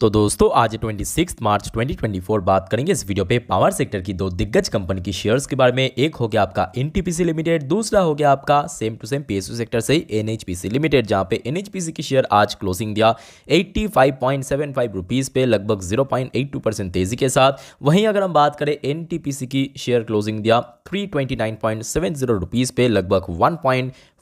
तो दोस्तों आज 26 मार्च 2024 बात करेंगे इस वीडियो पे पावर सेक्टर की दो दिग्गज कंपनी की शेयर्स के बारे में एक हो गया आपका एनटीपीसी लिमिटेड दूसरा हो गया आपका same to same PSU sector से एनएचपीसी लिमिटेड जहां पे एनएचपीसी की शेयर आज क्लोजिंग दिया 85.75 रुपीस पे लगभग 0.82 परसेंट तेजी के साथ वहीं अगर हम बात करें एन की शेयर क्लोजिंग दिया थ्री ट्वेंटी पे लगभग वन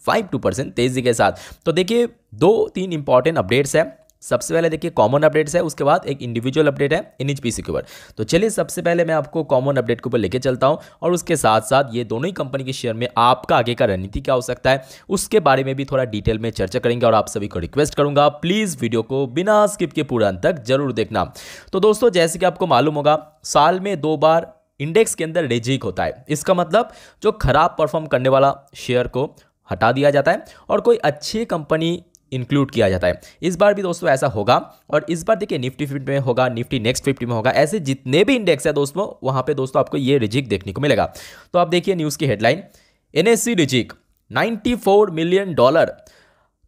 फाइव टू परसेंट तेजी के साथ तो देखिए दो तीन इंपॉर्टेंट अपडेट्स हैं सबसे पहले देखिए कॉमन अपडेट्स है उसके बाद एक इंडिविजुअल अपडेट है इन एच के ऊपर तो चलिए सबसे पहले मैं आपको कॉमन अपडेट के ऊपर लेके चलता हूँ और उसके साथ साथ ये दोनों ही कंपनी के शेयर में आपका आगे का रणनीति क्या हो सकता है उसके बारे में भी थोड़ा डिटेल में चर्चा करेंगे और आप सभी को रिक्वेस्ट करूँगा प्लीज़ वीडियो को बिना स्किप के पूरा अंत तक जरूर देखना तो दोस्तों जैसे कि आपको मालूम होगा साल में दो बार इंडेक्स के अंदर रेजिक होता है इसका मतलब जो खराब परफॉर्म करने वाला शेयर को हटा दिया जाता है और कोई अच्छी कंपनी इंक्लूड किया जाता है इस बार भी दोस्तों ऐसा होगा और इस बार देखिए निफ्टी फिफ्टी में होगा निफ्टी नेक्स्ट फिफ्टी में होगा ऐसे जितने भी इंडेक्स है दोस्तों वहाँ पर दोस्तों आपको ये रिजिक देखने को मिलेगा तो आप देखिए न्यूज़ की headline N S rejig 94 million dollar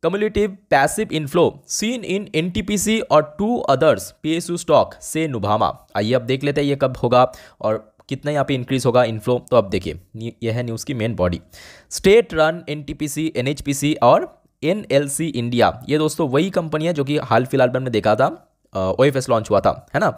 cumulative passive inflow seen in NTPC और टू अदर्स पीएसयू स्टॉक से नुभामा आइए अब देख लेते हैं ये कब होगा और कितना यहाँ पे इंक्रीज होगा इनफ्लो तो अब देखिए यह है न्यूज़ की main body state run NTPC NHPC और एन एल सी इंडिया ये दोस्तों वही कंपनी है जो कि हाल फिलहाल में हमने देखा था ओ एफ एस लॉन्च हुआ था है ना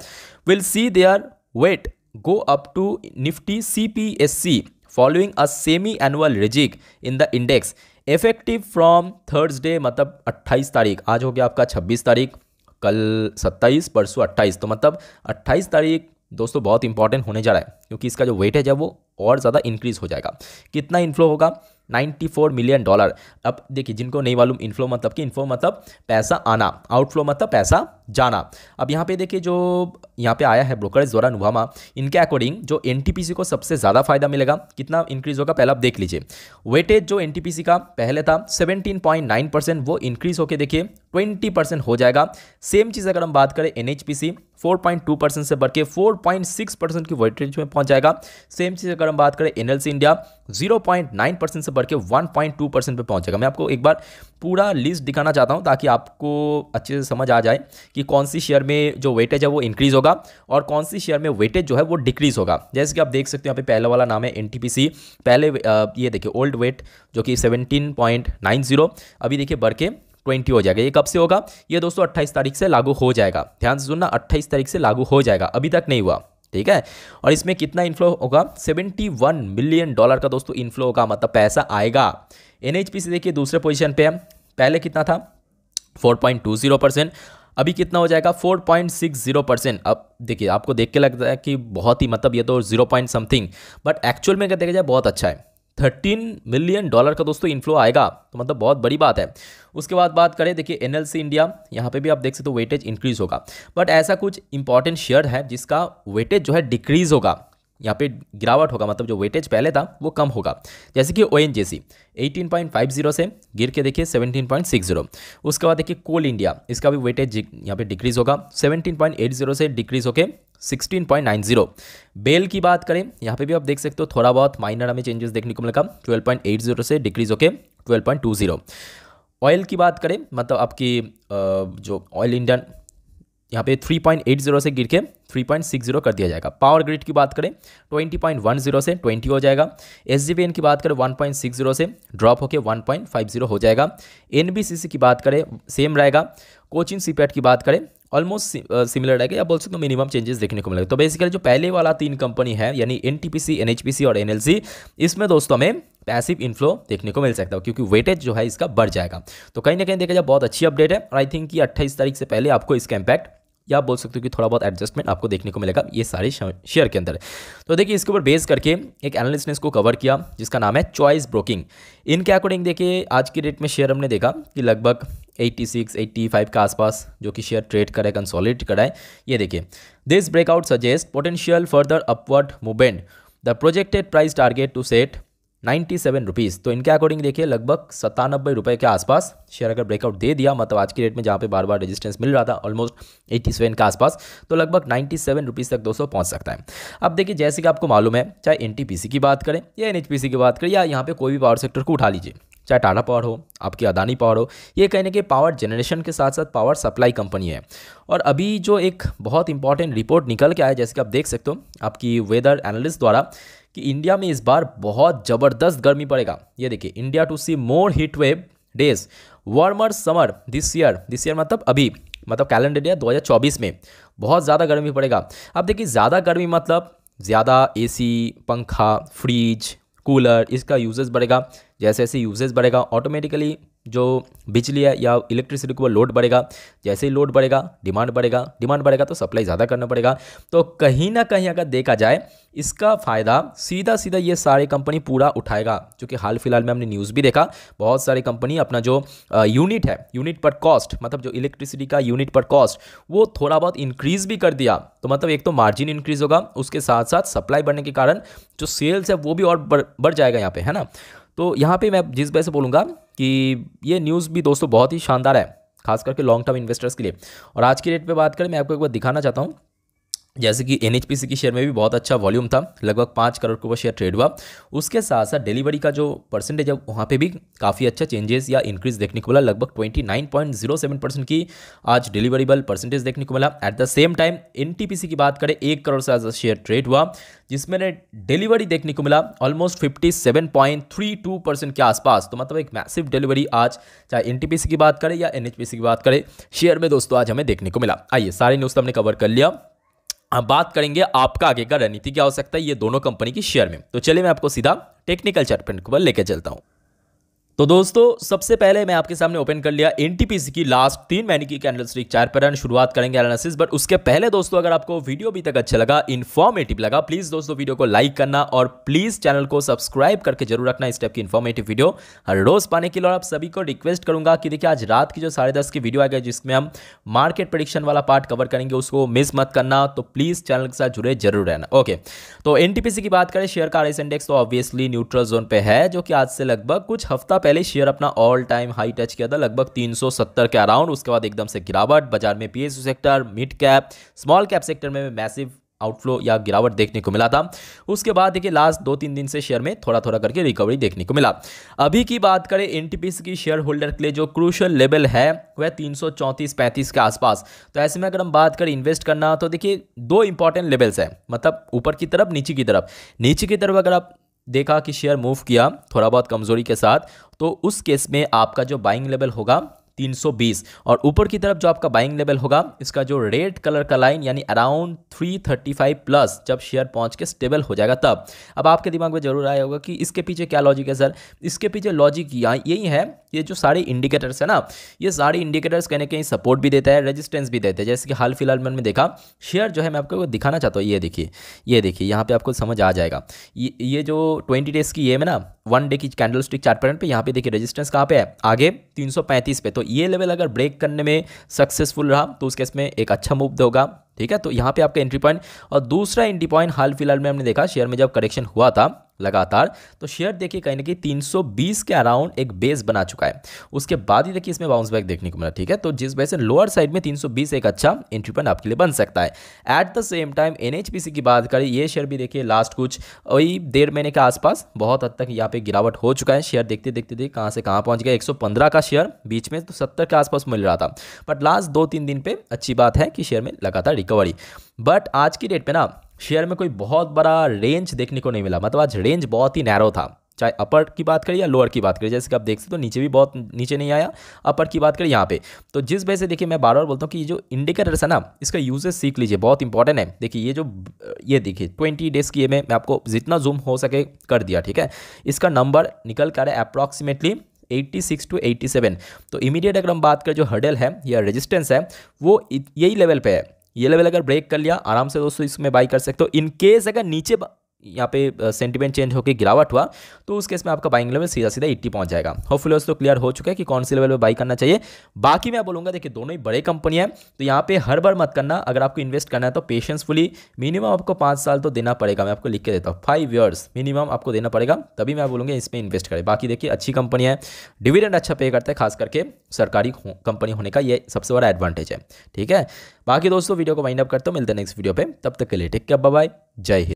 will see their weight go up to Nifty C P S C following a semi annual rejig in the index effective from Thursday मतलब 28 तारीख आज हो गया आपका 26 तारीख कल 27 परसों 28 तो मतलब 28 तारीख दोस्तों बहुत इंपॉर्टेंट होने जा रहा है क्योंकि इसका जो वेट है जब वो और ज़्यादा इंक्रीज़ हो जाएगा कितना इन्फ्लो होगा 94 मिलियन डॉलर अब देखिए जिनको नहीं मालूम इनफ्लो मतलब कि इनफ्लो मतलब पैसा आना आउटफ्लो मतलब पैसा जाना अब यहाँ पे देखिए जो यहाँ पे आया है ब्रोकरेज द्वारा नुभामा इनके अकॉर्डिंग जो एन को सबसे ज़्यादा फायदा मिलेगा कितना इंक्रीज़ होगा पहले आप देख लीजिए वेटेज जो एन का पहले था 17.9 परसेंट वो इंक्रीज़ होकर देखिए 20 परसेंट हो जाएगा सेम चीज़ अगर हम बात करें एन 4.2 परसेंट से बढ़ के 4.6 परसेंट की वेटेज में पहुंच जाएगा सेम चीज़ अगर हम बात करें एन इंडिया 0.9 परसेंट से बढ़ के टू परसेंट पर पहुँच जाएगा मैं आपको एक बार पूरा लिस्ट दिखाना चाहता हूँ ताकि आपको अच्छे से समझ आ जाए कि कौन सी शेयर में जो वेटेज है वो इंक्रीज़ होगा और कौन सी शेयर में वेटेज जो है वो डिक्रीज़ होगा जैसे कि आप देख सकते हो यहाँ पे पहला वाला नाम है एन पहले ये देखिए ओल्ड वेट जो कि सेवनटीन अभी देखिए बढ़ के ट्वेंटी हो जाएगा ये कब से होगा ये दोस्तों अट्ठाईस तारीख से लागू हो जाएगा ध्यान से सुनना अट्ठाईस तारीख से लागू हो जाएगा अभी तक नहीं हुआ ठीक है और इसमें कितना इन्फ्लो होगा 71 मिलियन डॉलर का दोस्तों इन्फ्लो होगा मतलब पैसा आएगा एन से देखिए दूसरे पोजिशन पे पहले कितना था जीरो परसेंट अभी कितना हो जाएगा 4.60 परसेंट अब देखिए आपको देख के लगता है कि बहुत ही मतलब ये तो zero point something but actual में अगर देखा जाए बहुत अच्छा है थर्टीन मिलियन डॉलर का दोस्तों इन्फ्लो आएगा तो मतलब बहुत बड़ी बात है उसके बाद बात करें देखिए एन इंडिया यहाँ पे भी आप देख सकते हो वेटेज इंक्रीज़ होगा बट ऐसा कुछ इंपॉर्टेंट शेयर है जिसका वेटेज जो है डिक्रीज़ होगा यहाँ पे गिरावट होगा मतलब जो वेटेज पहले था वो कम होगा जैसे कि O N G C eighteen point five zero से गिर के देखिए सेवनटीन पॉइंट सिक्स जीरो उसके बाद देखिए कोल इंडिया इसका भी वेटेज यहाँ पे डिक्रीज़ होगा सेवनटीन पॉइंट एट जीरो से डिक्रीज़ होके sixteen point nine zero BEL की बात करें यहाँ पे भी आप देख सकते हो थोड़ा बहुत माइनर हमें चेंजेस देखने को मिलेगा ट्वेल्व पॉइंट एट जीरो से डिक्रीज़ होके twelve point two zero oil की बात करें मतलब आपकी जो ऑयल इंडियन यहाँ पे 3.80 से गिर के 3.60 कर दिया जाएगा पावर ग्रिड की बात करें 20.10 से 20 हो जाएगा एस की बात करें 1.60 से ड्रॉप होकर 1.50 हो जाएगा एन की बात करें सेम रहेगा कोचिंग सी e की बात करें ऑलमोस्ट सिमिलर रहेगा या बोल सकते हो मिनिमम चेंजेस देखने को मिलेगा तो बेसिकली जो पहले वाला तीन कंपनी है यानी एन टी और एन इसमें दोस्तों हमें पैसिव इनफ्लो देखने को मिल सकता है क्योंकि वेटेज जो है इसका बढ़ जाएगा तो कहीं ना कहीं देखा जाए बहुत अच्छी अपडेट है और आई थिंक कि अट्ठाईस तारीख से पहले आपको इसका इंपैक्ट या बोल सकते हो कि थोड़ा बहुत एडजस्टमेंट आपको देखने को मिलेगा ये सारे शेयर के अंदर तो देखिए इसके ऊपर बेस करके एक एनालिस्ट ने इसको कवर किया जिसका नाम है चॉइस ब्रोकिंग इनके अकॉर्डिंग देखिए आज की डेट में शेयर हमने देखा कि लगभग 86, 85 के आसपास जो कि शेयर ट्रेड करे कंसॉलिड कराए ये देखिए this breakout suggest potential further upward movement the projected price target to set ninety seven rupees तो इनके अकॉर्डिंग देखिए लगभग सत्तानबे रुपये के आसपास शेयर अगर ब्रेकआउट दे दिया मतलब आज की डेट में जहाँ पे बार बार रेजिस्टेंस मिल रहा था ऑलमोस्ट एट्टी सेवन के आसपास तो लगभग नाइन्टी सेवन रुपीज़ तक दोस्तों पहुँच सकता है अब देखिए जैसे कि आपको मालूम है चाहे एन की बात करें या एन की बात करें या यहाँ पर कोई भी पावर सेक्टर को उठा लीजिए चाहे टाटा पावर हो आपकी अदानी पावर हो ये कहने के पावर जनरेशन के साथ साथ पावर सप्लाई कंपनी है और अभी जो एक बहुत इंपॉर्टेंट रिपोर्ट निकल के आया जैसे कि आप देख सकते हो आपकी वेदर एनालिस्ट द्वारा कि इंडिया में इस बार बहुत ज़बरदस्त गर्मी पड़ेगा ये देखिए India to see more heat wave days warmer summer this year this year मतलब अभी मतलब कैलेंडर ईयर 2024 में बहुत ज़्यादा गर्मी पड़ेगा अब देखिए ज़्यादा गर्मी मतलब ज़्यादा एसी पंखा फ्रिज कूलर इसका यूजेस बढ़ेगा जैसे जैसे यूजेस बढ़ेगा ऑटोमेटिकली जो बिजली है या इलेक्ट्रिसिटी को वो लोड बढ़ेगा जैसे ही लोड बढ़ेगा डिमांड बढ़ेगा डिमांड बढ़ेगा तो सप्लाई ज़्यादा करना पड़ेगा तो कहीं ना कहीं अगर देखा जाए इसका फ़ायदा सीधा सीधा ये सारे कंपनी पूरा उठाएगा क्योंकि हाल फिलहाल में हमने न्यूज़ भी देखा बहुत सारी कंपनी अपना जो यूनिट है यूनिट पर कॉस्ट मतलब जो इलेक्ट्रिसिटी का यूनिट पर कॉस्ट वो थोड़ा बहुत इंक्रीज़ भी कर दिया तो मतलब एक तो मार्जिन इंक्रीज़ होगा उसके साथ साथ सप्लाई बढ़ने के कारण जो सेल्स है वो भी और बढ़ जाएगा यहाँ पर है ना तो यहाँ पर मैं जिस वजह से बोलूँगा कि ये न्यूज़ भी दोस्तों बहुत ही शानदार है खास करके लॉन्ग टर्म इन्वेस्टर्स के लिए और आज की डेट पे बात करें मैं आपको एक बार दिखाना चाहता हूँ जैसे कि एन की शेयर में भी बहुत अच्छा वॉल्यूम था लगभग पाँच करोड़ का शेयर ट्रेड हुआ उसके साथ साथ डिलीवरी का जो परसेंटेज है वहाँ पे भी काफ़ी अच्छा चेंजेस या इंक्रीज देखने को मिला लगभग 29.07 परसेंट की आज डिलीवरीबल परसेंटेज देखने को मिला at the same time N की बात करें एक करोड़ से ज़्यादा शेयर ट्रेड हुआ जिसमें डिलीवरी देखने को मिला ऑलमोस्ट फिफ्टी परसेंट के आसपास तो मतलब एक मैसिव डिलीवरी आज चाहे एन की बात करें या एन की बात करें शेयर में दोस्तों आज हमें देखने को मिला आइए सारे न्यूज़ तो हमने कवर कर लिया अब बात करेंगे आपका आगे का रणनीति क्या हो सकता है ये दोनों कंपनी की शेयर में तो चलिए मैं आपको सीधा टेक्निकल चार्ट पर लेकर चलता हूँ तो दोस्तों सबसे पहले मैं आपके सामने ओपन कर लिया एनटीपीसी की लास्ट तीन महीने की कैंडल स्टिक चार पर शुरुआत करेंगे एनालिसिस बट उसके पहले दोस्तों अगर आपको वीडियो अभी तक अच्छा लगा इन्फॉर्मेटिव लगा प्लीज दोस्तों वीडियो को लाइक करना और प्लीज चैनल को सब्सक्राइब करके जरूर रखना इस टाइप की इन्फॉर्मेटिव वीडियो हर रोज पाने के लिए और आप सभी को रिक्वेस्ट करूंगा कि देखिए आज रात की जो साढ़े की वीडियो आ गया जिसमें हम मार्केट प्रडिक्शन वाला पार्ट कवर करेंगे उसको मिस मत करना तो प्लीज चैनल के साथ जुड़े जरूर रहना ओके तो एनटीपीसी की बात करें शेयर का आर इंडेक्स तो ऑब्वियसली न्यूट्रल जोन पे है जो कि आज से लगभग कुछ हफ्ता पहले शेयर अपना ऑल टाइम हाई टच किया था लगभग 370 के अराउंड उसके बाद एकदम से गिरावट बाजार में PSU sector mid cap small cap sector में मैसिव आउटफ्लो या गिरावट देखने को मिला था उसके बाद देखिए लास्ट दो तीन दिन से शेयर में थोड़ा थोड़ा करके रिकवरी देखने को मिला अभी की बात करें एन की शेयर होल्डर के लिए जो क्रूशल लेवल है वह तीन सौ के आसपास तो ऐसे में अगर हम बात करें इन्वेस्ट करना तो देखिए दो इंपॉर्टेंट लेवल्स हैं मतलब ऊपर की तरफ नीचे की तरफ नीचे की तरफ अगर आप देखा कि शेयर मूव किया थोड़ा बहुत कमज़ोरी के साथ तो उस केस में आपका जो बाइंग लेवल होगा 320 और ऊपर की तरफ जो आपका बाइंग लेवल होगा इसका जो रेड कलर का लाइन यानी अराउंड 335 प्लस जब शेयर पहुंच के स्टेबल हो जाएगा तब अब आपके दिमाग में जरूर आया होगा कि इसके पीछे क्या लॉजिक है सर इसके पीछे लॉजिक यही है ये जो सारे इंडिकेटर्स है ना ये सारे इंडिकेटर्स कहीं ना कहीं सपोर्ट भी देता है रेजिस्टेंस भी देते हैं जैसे कि हाल फिलहाल मैंने देखा शेयर जो है मैं आपको दिखाना चाहता हूँ ये देखिए ये देखिए यहाँ पे आपको समझ आ जाएगा ये जो ट्वेंटी डेज की ये में ना वन डे की कैंडल स्टिक चार्ट पैटर्न पे यहाँ पे देखिए रेजिस्टेंस कहाँ पे है आगे 335 पे तो ये लेवल अगर ब्रेक करने में सक्सेसफुल रहा तो उसके इसमें एक अच्छा मूव होगा ठीक है तो यहाँ पे आपका एंट्री पॉइंट और दूसरा एंट्री पॉइंट हाल फिलहाल में हमने देखा शेयर में जब करेक्शन हुआ था लगातार तो शेयर देखिए कहीं ना कहीं 320 के अराउंड एक बेस बना चुका है उसके बाद ही देखिए इसमें बाउंस बैक देखने को मिला ठीक है तो जिस वजह से लोअर साइड में 320 एक अच्छा एंट्री पॉइंट आपके लिए बन सकता है at the same time N की बात करें ये शेयर भी देखिए लास्ट कुछ वही डेढ़ महीने के आसपास बहुत हद तक यहाँ पे गिरावट हो चुका है शेयर देखते देखते देखते कहाँ से कहाँ पहुँच गया एक का शेयर बीच में तो सत्तर के आसपास मिल रहा था बट लास्ट दो तीन दिन पर अच्छी बात है कि शेयर में लगातार रिकवरी बट आज की डेट पर ना शेयर में कोई बहुत बड़ा रेंज देखने को नहीं मिला मतलब आज रेंज बहुत ही नैरो था चाहे अपर की बात करें या लोअर की बात करें जैसे कि आप देख सकते हो तो नीचे भी बहुत नीचे नहीं आया अपर की बात करें यहाँ पे तो जिस वजह से देखिए मैं बार बार बोलता हूँ कि ये जो इंडिकेटर्स है ना इसका यूजेस सीख लीजिए बहुत इंपॉर्टेंट है देखिए ये जो ये देखिए ट्वेंटी डेज की ये में मैं आपको जितना जूम हो सके कर दिया ठीक है इसका नंबर निकल कर है अप्रॉक्सीमेटली 86 टू 87 तो इमीडिएट अगर हम बात करें जो हर्डल है या रेजिस्टेंस है वो यही लेवल पे है ये लेवल अगर ब्रेक कर लिया आराम से दोस्तों इसमें बाई कर सकते हो इनकेस अगर नीचे यहाँ पे सेंटीमेंट चेंज होकर गिरावट हुआ तो उस केस में आपका बाइंग लेवल सीधा सीधा एट्टी पहुंच जाएगा होपफुल तो क्लियर हो चुका है कि कौन से लेवल पे बाई करना चाहिए बाकी मैं बोलूँगा देखिए दोनों ही बड़े कंपनी है तो यहाँ पे हर बार मत करना अगर आपको इन्वेस्ट करना है तो पेशेंसफुली मिनिमम आपको पाँच साल तो देना पड़ेगा मैं आपको लिख के देता हूँ फाइव ईयर्स मिनिमम आपको देना पड़ेगा तभी मैं बोलूँगा इसमें इन्वेस्ट करें बाकी देखिए अच्छी कंपनी है डिविडेंड अच्छा पे करता है खास करके सरकारी कंपनी होने का ये सबसे बड़ा एडवांटेज है ठीक है बाकी दोस्तों वीडियो को वाइंड अप करता हूँ मिलते हैं नेक्स्ट वीडियो पर तब तक के लिए ठीक है बाय जय हिंद